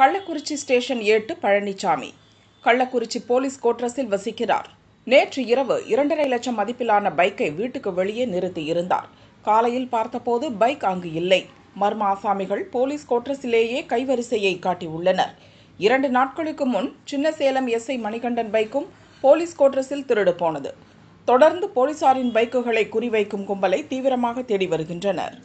Kallakurichi station ஏட்டு Palaniswami Kallakurichi police கோட்ரஸில் வசிக்கிறார் நேற்று இரவு இரண்டரை லட்சம் மதிப்பிலான பைக்கை வீட்டுக்கு வெளியே நிறுத்தியிருந்தார் காலையில் பார்த்தபோது பைக் அங்கு இல்லை மர்ம ஆசாமிகள் போலீஸ் கோட்ரஸிலேயே கைவரிசையை காட்டியுள்ளனர் இரண்டு நாட்களுக்கு முன் சின்னசேலம் எஸ்ஐ மணிகண்டன் பைக்கும் போலீஸ் கோட்ரஸில் திருடு போனது தொடர்ந்து போலீசாரின் பைக்குகளை குறிவைக்கும் கும்பலை தீவிரமாக தேடி வருகின்றனர்